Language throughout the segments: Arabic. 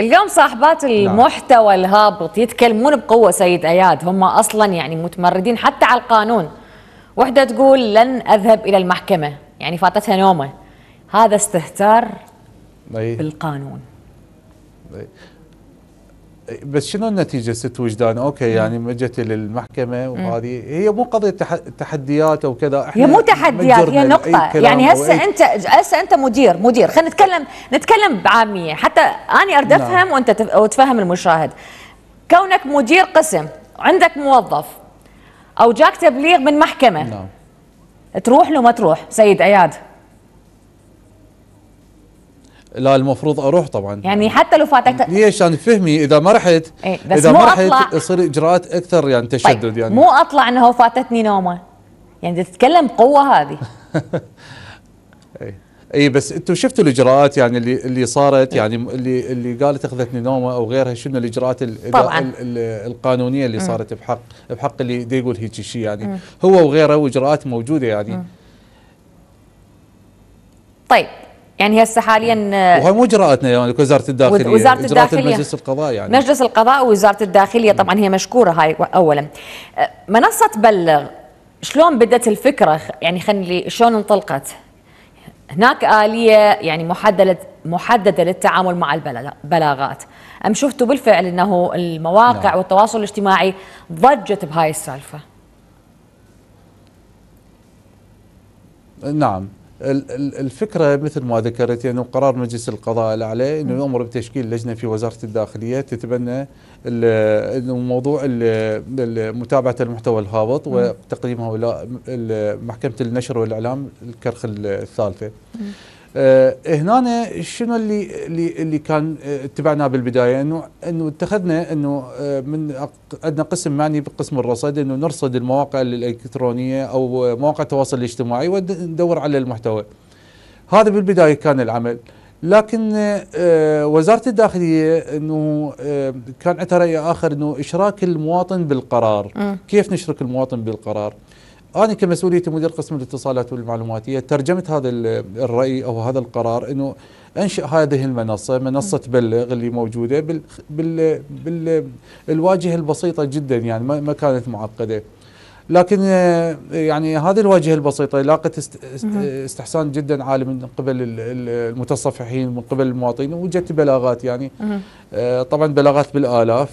اليوم صاحبات نعم. المحتوى الهابط يتكلمون بقوة سيد أياد هم أصلا يعني متمردين حتى على القانون وحدة تقول لن أذهب إلى المحكمة يعني فاتتها نومة هذا استهتار بالقانون بس شنو النتيجه ست وجدان اوكي يعني مجت للمحكمه وهذه هي مو قضيه تحديات او كذا احنا هي مو تحديات هي نقطه يعني هسه انت هسه انت مدير مدير خلينا نتكلم نتكلم بعاميه حتى انا أرد نعم. افهم نعم. وانت وتفهم المشاهد كونك مدير قسم عندك موظف او جاك تبليغ من محكمه نعم. تروح لو ما تروح سيد اياد لا المفروض اروح طبعا يعني حتى لو فاتك ليش يعني فهمي اذا ما رحت إيه بس اذا ما رحت يصير اجراءات اكثر يعني طيب، تشدد طيب يعني مو اطلع انه فاتتني نومه يعني تتكلم قوه هذه اي إيه، بس انتم شفتوا الاجراءات يعني اللي اللي صارت إيه. يعني اللي اللي قالت اخذتني نومه او غيرها شنو الاجراءات طبعاً. القانونيه اللي صارت بحق بحق اللي دي يقول هيك شيء يعني هو وغيره واجراءات موجوده يعني طيب يعني هسه حاليا آه، وهي مو اجراءاتنا يعني وزاره الداخليه وزاره الداخليه مجلس القضاء يعني مجلس القضاء ووزاره الداخليه طبعا هي مشكوره هاي اولا آه، منصه بلغ شلون بدت الفكره يعني خلينا شلون انطلقت هناك آلية يعني محددة محددة للتعامل مع البلاغات أم شفتوا بالفعل أنه المواقع نعم. والتواصل الاجتماعي ضجت بهاي السالفة نعم الفكره مثل ما ذكرت يعني قرار مجلس القضاء الاعلى انه يامر بتشكيل لجنه في وزاره الداخليه تتبنى موضوع متابعه المحتوى الهابط وتقديمه الى محكمه النشر والاعلام الكرخ الثالثه. آه، هنا شنو اللي اللي اللي كان آه، اتبعناه بالبدايه انه انه اتخذنا انه آه، من عندنا قسم معني بقسم الرصد انه نرصد المواقع الالكترونيه او مواقع التواصل الاجتماعي وندور على المحتوى. هذا بالبدايه كان العمل. لكن وزاره الداخليه انه كان عندها راي اخر انه اشراك المواطن بالقرار، كيف نشرك المواطن بالقرار؟ انا كمسؤوليه مدير قسم الاتصالات والمعلوماتيه ترجمت هذا الراي او هذا القرار انه انشئ هذه المنصه منصه بلغ اللي موجوده بال بال بالواجهه البسيطه جدا يعني ما كانت معقده لكن آه، يعني هذه الواجهه البسيطه لاقت استحسان جدا عالي من قبل المتصفحين من قبل المواطنين وجدت بلاغات يعني آه، طبعا بلاغات بالالاف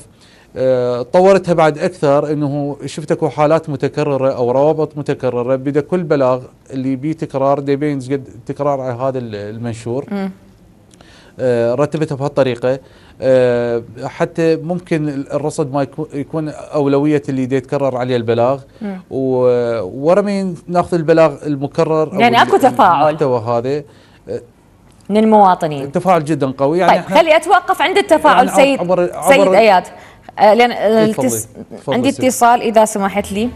آه، طورتها بعد اكثر انه شفت اكو حالات متكرره او روابط متكرره بدا كل بلاغ اللي بيه تكرار ديبين قد تكرار على هذا المنشور آه، رتبتها بهالطريقه آه، حتى ممكن الرصد ما يكون اولويه اللي دي يتكرر عليه البلاغ وورا ما ناخذ البلاغ المكرر يعني اكو تفاعل المحتوى هذا من المواطنين تفاعل جدا قوي يعني طيب خلي اتوقف عند التفاعل يعني سيد عبر سيد اياد آه، لان آه، التس... عندي اتصال اذا سمحت لي